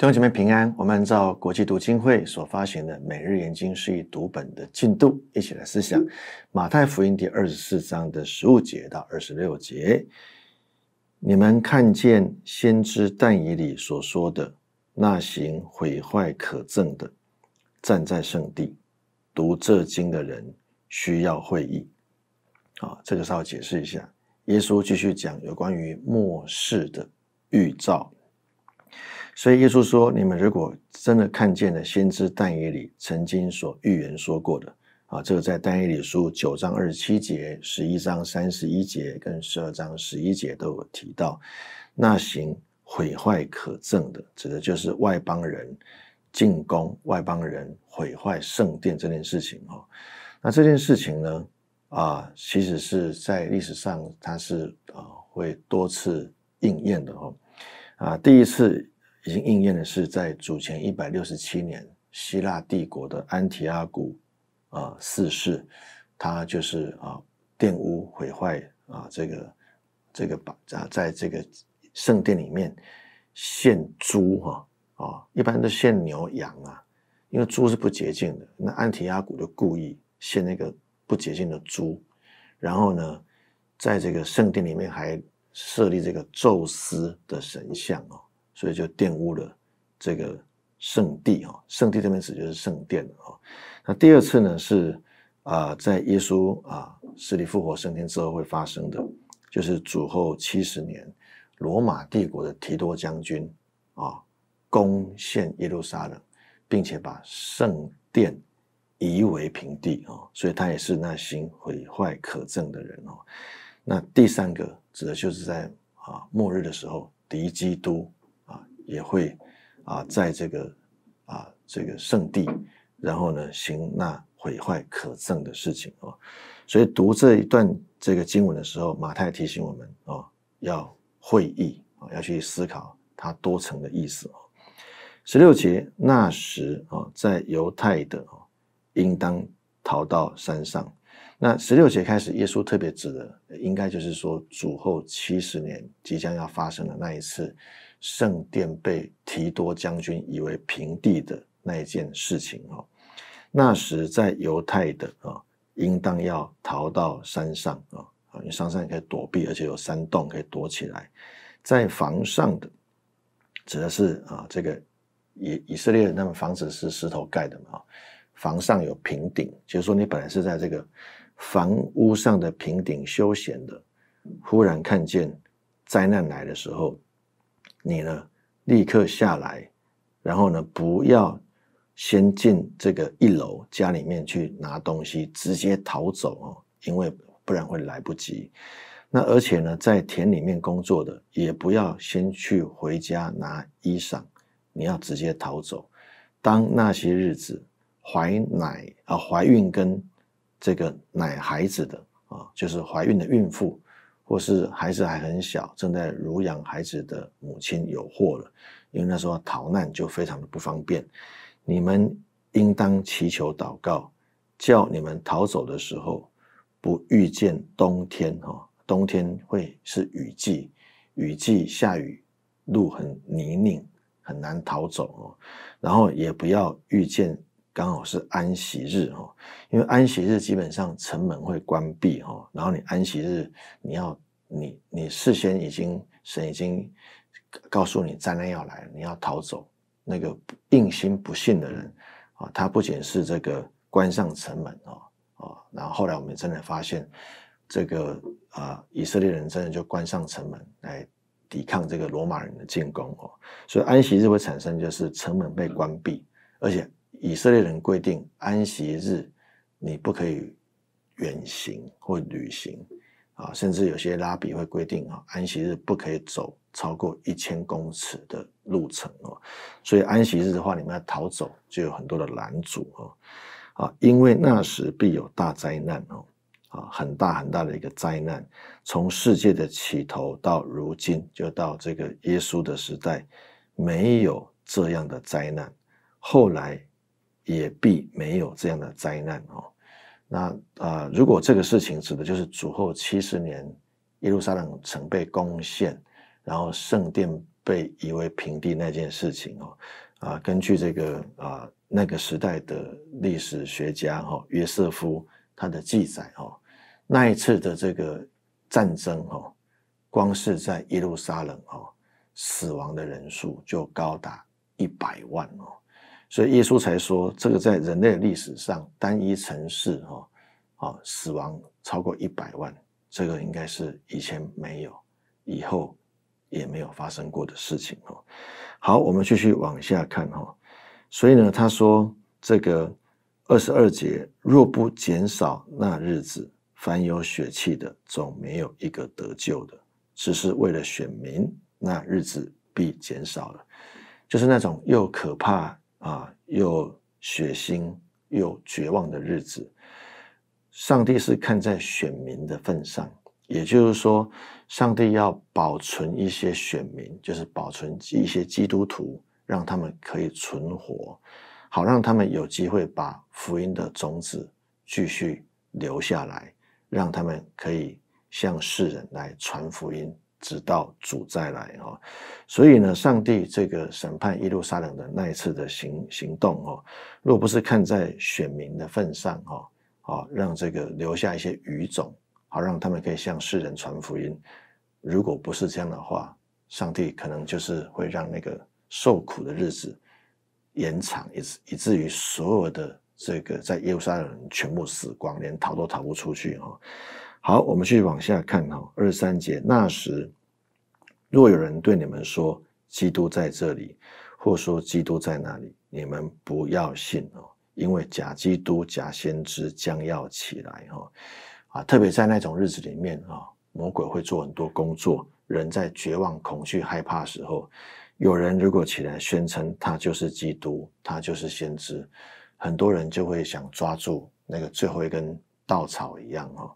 弟兄姐妹平安，我们按照国际读经会所发行的《每日研经释义读本》的进度，一起来思想马太福音第二十四章的十五节到二十六节。你们看见先知但以理所说的那行毁坏可憎的站在圣地读这经的人需要会议。啊，这个稍好解释一下。耶稣继续讲有关于末世的预兆。所以耶稣说：“你们如果真的看见了先知但以里曾经所预言说过的啊，这个在但以里书九章二十七节、十一章三十一节跟十二章十一节都有提到，那行毁坏可证的，指的就是外邦人进攻、外邦人毁坏圣殿这件事情哦。那这件事情呢，啊，其实是在历史上它是啊会多次应验的哦啊，第一次。”已经应验的是，在主前一百六十七年，希腊帝国的安提阿古，啊，四世，他就是啊，玷污毁坏啊，这个这个把啊，在这个圣殿里面献猪哈啊，一般都献牛羊啊，因为猪是不洁净的。那安提阿古就故意献那个不洁净的猪，然后呢，在这个圣殿里面还设立这个宙斯的神像哦。所以就玷污了这个圣地啊，圣地这边指就是圣殿啊。那第二次呢是啊，在耶稣啊死里复活升天之后会发生的，就是主后七十年，罗马帝国的提多将军啊攻陷耶路撒冷，并且把圣殿夷为平地啊，所以他也是那心毁坏可憎的人哦。那第三个指的就是在啊末日的时候敌基督。也会啊，在这个啊这个圣地，然后呢，行那毁坏可憎的事情哦。所以读这一段这个经文的时候，马太提醒我们哦，要会意啊，要去思考它多层的意思哦。十六节，那时啊，在犹太的啊，应当逃到山上。那十六节开始，耶稣特别指的，应该就是说，主后七十年即将要发生的那一次。圣殿被提多将军夷为平地的那一件事情哦。那时在犹太的啊，应当要逃到山上啊啊，因为上可以躲避，而且有山洞可以躲起来。在房上的，指的是啊，这个以以色列那他房子是石头盖的嘛啊，房上有平顶，就是说你本来是在这个房屋上的平顶休闲的，忽然看见灾难来的时候。你呢，立刻下来，然后呢，不要先进这个一楼家里面去拿东西，直接逃走哦，因为不然会来不及。那而且呢，在田里面工作的也不要先去回家拿衣裳，你要直接逃走。当那些日子怀奶啊、怀孕跟这个奶孩子的啊，就是怀孕的孕妇。或是孩子还很小，正在乳养孩子的母亲有祸了，因为那时候逃难就非常的不方便。你们应当祈求祷告，叫你们逃走的时候不遇见冬天哦，冬天会是雨季，雨季下雨路很泥泞，很难逃走哦。然后也不要遇见。刚好是安息日哦，因为安息日基本上城门会关闭哦，然后你安息日你要你你事先已经神已经告诉你灾难要来，你要逃走。那个硬心不信的人啊，他不仅是这个关上城门哦哦，然后后来我们真的发现这个啊以色列人真的就关上城门来抵抗这个罗马人的进攻哦，所以安息日会产生就是城门被关闭，而且。以色列人规定安息日你不可以远行或旅行啊，甚至有些拉比会规定啊，安息日不可以走超过一千公尺的路程哦。所以安息日的话，你们要逃走就有很多的拦阻哦啊，因为那时必有大灾难哦啊，很大很大的一个灾难，从世界的起头到如今，就到这个耶稣的时代，没有这样的灾难，后来。也必没有这样的灾难哦。那啊，如果这个事情指的就是主后七十年耶路撒冷曾被攻陷，然后圣殿被夷为平地那件事情哦啊，根据这个啊那个时代的历史学家哈约瑟夫他的记载哦，那一次的这个战争哦，光是在耶路撒冷哦，死亡的人数就高达一百万哦。所以耶稣才说，这个在人类历史上单一城市，哈，啊，死亡超过一百万，这个应该是以前没有，以后也没有发生过的事情，哈。好，我们继续往下看，哈。所以呢，他说这个二十二节，若不减少那日子，凡有血气的总没有一个得救的，只是为了选民，那日子必减少了。就是那种又可怕。啊，又血腥又绝望的日子，上帝是看在选民的份上，也就是说，上帝要保存一些选民，就是保存一些基督徒，让他们可以存活，好让他们有机会把福音的种子继续留下来，让他们可以向世人来传福音。直到主再来哦，所以呢，上帝这个审判耶路撒冷的那一次的行行动哦，若不是看在选民的份上哦，啊，让这个留下一些余种，好让他们可以向世人传福音。如果不是这样的话，上帝可能就是会让那个受苦的日子延长，以以至于所有的这个在耶路撒冷全部死光，连逃都逃不出去哦。好，我们续往下看哈，二十三节。那时，若有人对你们说：“基督在这里，或说基督在那里”，你们不要信哦，因为假基督、假先知将要起来哈，啊，特别在那种日子里面啊，魔鬼会做很多工作。人在绝望、恐惧、害怕时候，有人如果起来宣称他就是基督，他就是先知，很多人就会想抓住那个最后一根稻草一样哦。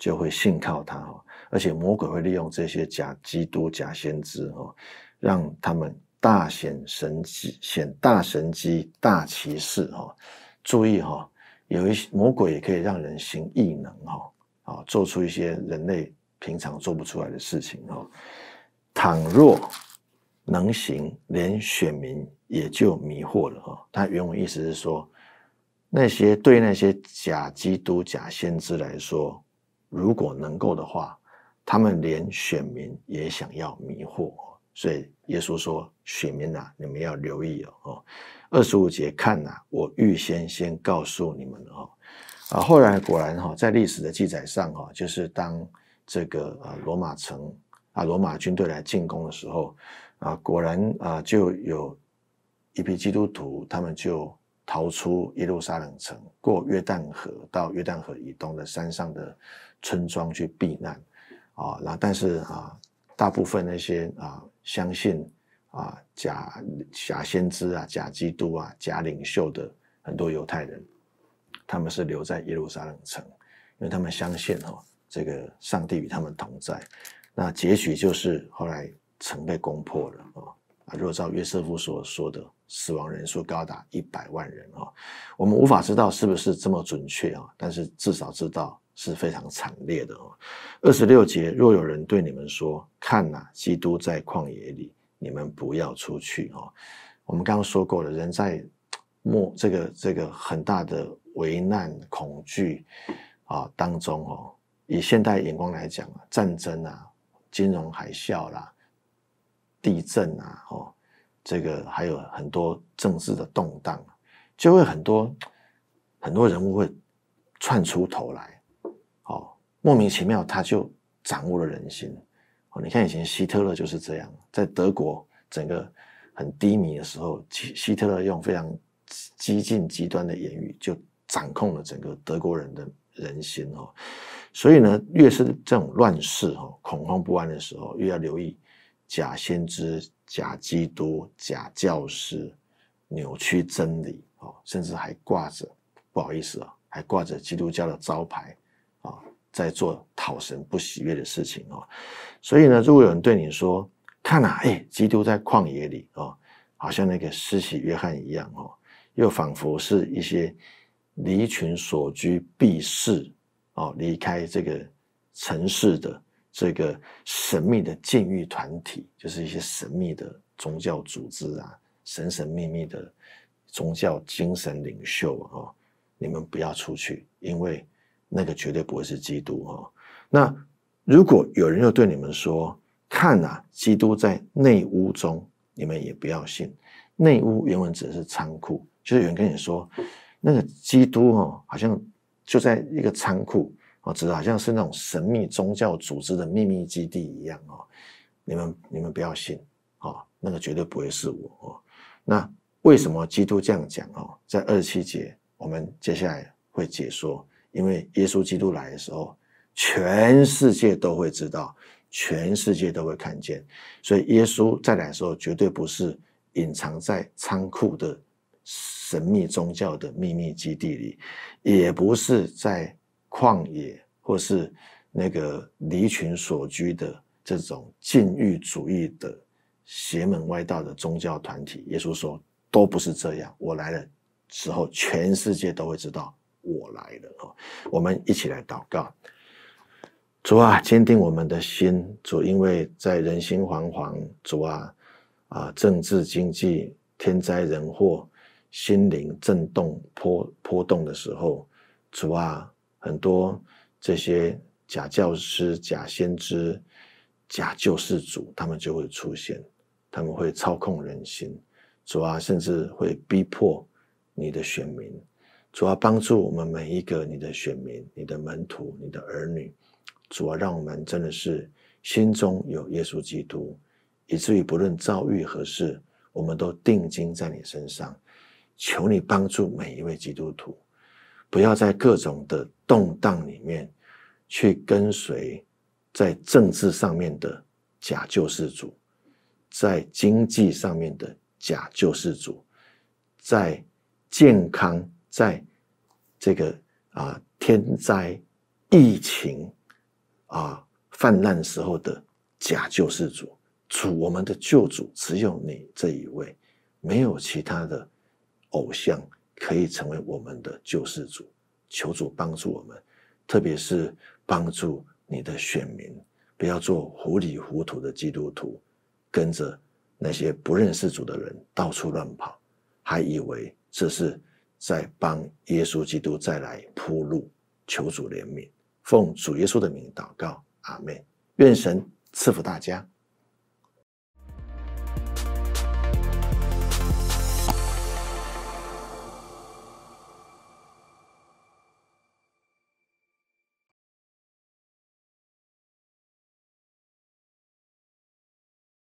就会信靠他哦，而且魔鬼会利用这些假基督、假先知哦，让他们大显神机、显大神机、大奇事哦。注意哈，有一些魔鬼也可以让人行异能哈，啊，做出一些人类平常做不出来的事情哈。倘若能行，连选民也就迷惑了哈。他原文意思是说，那些对那些假基督、假先知来说。如果能够的话，他们连选民也想要迷惑，所以耶稣说：“选民呐，你们要留意哦。”哦，二十五节看呐，我预先先告诉你们哦。啊，后来果然哈，在历史的记载上哈，就是当这个呃罗马城啊罗马军队来进攻的时候，啊，果然啊就有一批基督徒，他们就。逃出耶路撒冷城，过约旦河，到约旦河以东的山上的村庄去避难，啊，然但是啊，大部分那些啊相信啊假假先知啊假基督啊假领袖的很多犹太人，他们是留在耶路撒冷城，因为他们相信哦，这个上帝与他们同在。那结局就是后来城被攻破了啊。如果照约瑟夫所说的，死亡人数高达一百万人啊，我们无法知道是不是这么准确啊，但是至少知道是非常惨烈的哦。二十六节，若有人对你们说：“看呐，基督在旷野里”，你们不要出去哦。我们刚刚说过了，人在末这个这个很大的危难恐惧啊当中哦，以现代眼光来讲啊，战争啊，金融海啸啦。地震啊，哦，这个还有很多政治的动荡，就会很多很多人物会窜出头来，哦，莫名其妙他就掌握了人心，哦，你看以前希特勒就是这样，在德国整个很低迷的时候，希希特勒用非常激进极端的言语就掌控了整个德国人的人心哦，所以呢，越是这种乱世哦，恐慌不安的时候，越要留意。假先知、假基督、假教师，扭曲真理哦，甚至还挂着不好意思啊，还挂着基督教的招牌啊，在做讨神不喜悦的事情哦。所以呢，如果有人对你说：“看啊，哎，基督在旷野里哦，好像那个施洗约翰一样哦，又仿佛是一些离群所居、避世哦，离开这个城市的。”这个神秘的禁欲团体，就是一些神秘的宗教组织啊，神神秘秘的宗教精神领袖啊，你们不要出去，因为那个绝对不会是基督哦。那如果有人又对你们说：“看啊，基督在内屋中”，你们也不要信。内屋原文指的是仓库，就是有人跟你说，那个基督哦，好像就在一个仓库。好像是那种神秘宗教组织的秘密基地一样哦，你们你们不要信哦，那个绝对不会是我哦。那为什么基督这样讲哦？在二十七节，我们接下来会解说，因为耶稣基督来的时候，全世界都会知道，全世界都会看见，所以耶稣再来的时候，绝对不是隐藏在仓库的神秘宗教的秘密基地里，也不是在。旷野，或是那个离群所居的这种禁欲主义的邪门歪道的宗教团体，耶稣说都不是这样。我来了时候，全世界都会知道我来了。我们一起来祷告，主啊，坚定我们的心，主，因为在人心惶惶，主啊，啊，政治经济天灾人祸，心灵震动波波动的时候，主啊。很多这些假教师、假先知、假救世主，他们就会出现，他们会操控人心，主啊，甚至会逼迫你的选民，主啊，帮助我们每一个你的选民、你的门徒、你的儿女，主啊，让我们真的是心中有耶稣基督，以至于不论遭遇何事，我们都定睛在你身上，求你帮助每一位基督徒。不要在各种的动荡里面去跟随在政治上面的假救世主，在经济上面的假救世主，在健康在这个啊天灾疫情啊泛滥时候的假救世主，主我们的救主只有你这一位，没有其他的偶像。可以成为我们的救世主，求主帮助我们，特别是帮助你的选民，不要做糊里糊涂的基督徒，跟着那些不认识主的人到处乱跑，还以为这是在帮耶稣基督再来铺路，求主怜悯，奉主耶稣的名祷告，阿妹，愿神赐福大家。